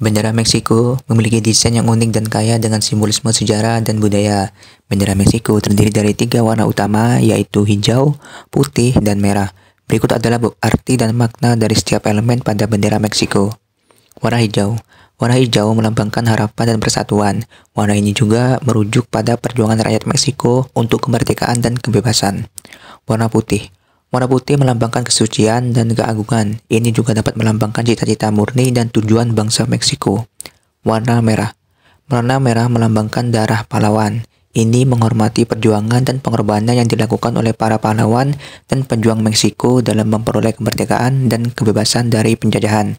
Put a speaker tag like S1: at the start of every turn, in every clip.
S1: Bendera Meksiko memiliki desain yang unik dan kaya dengan simbolisme sejarah dan budaya. Bendera Meksiko terdiri dari tiga warna utama yaitu hijau, putih, dan merah. Berikut adalah arti dan makna dari setiap elemen pada bendera Meksiko. Warna hijau Warna hijau melambangkan harapan dan persatuan. Warna ini juga merujuk pada perjuangan rakyat Meksiko untuk kemerdekaan dan kebebasan. Warna putih Warna putih melambangkan kesucian dan keagungan. Ini juga dapat melambangkan cita-cita murni dan tujuan bangsa Meksiko. Warna merah. Warna merah melambangkan darah pahlawan. Ini menghormati perjuangan dan pengorbanan yang dilakukan oleh para pahlawan dan pejuang Meksiko dalam memperoleh kemerdekaan dan kebebasan dari penjajahan.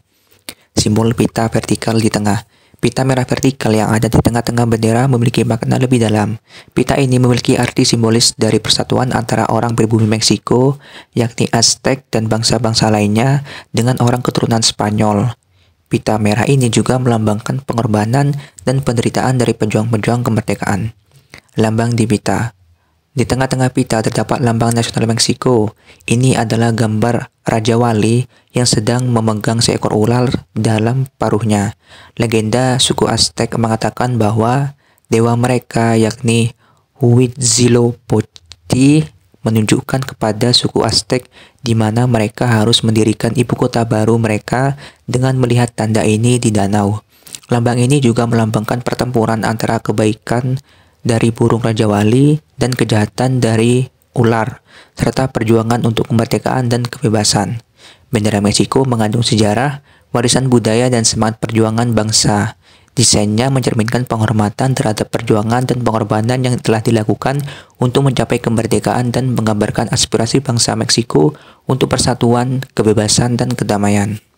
S1: Simbol pita vertikal di tengah Pita merah vertikal yang ada di tengah-tengah bendera memiliki makna lebih dalam. Pita ini memiliki arti simbolis dari persatuan antara orang berbumi Meksiko, yakni Aztec dan bangsa-bangsa lainnya dengan orang keturunan Spanyol. Pita merah ini juga melambangkan pengorbanan dan penderitaan dari pejuang-pejuang kemerdekaan. Lambang di pita di tengah-tengah pita terdapat lambang nasional Meksiko. Ini adalah gambar Raja Wali yang sedang memegang seekor ular dalam paruhnya. Legenda suku Aztec mengatakan bahwa dewa mereka yakni Huitzilopochtli menunjukkan kepada suku Aztec di mana mereka harus mendirikan ibu kota baru mereka dengan melihat tanda ini di danau. Lambang ini juga melambangkan pertempuran antara kebaikan dari burung Raja Wali dan kejahatan dari ular, serta perjuangan untuk kemerdekaan dan kebebasan. Bendera Meksiko mengandung sejarah, warisan budaya, dan semangat perjuangan bangsa. Desainnya mencerminkan penghormatan terhadap perjuangan dan pengorbanan yang telah dilakukan untuk mencapai kemerdekaan dan menggambarkan aspirasi bangsa Meksiko untuk persatuan, kebebasan, dan kedamaian.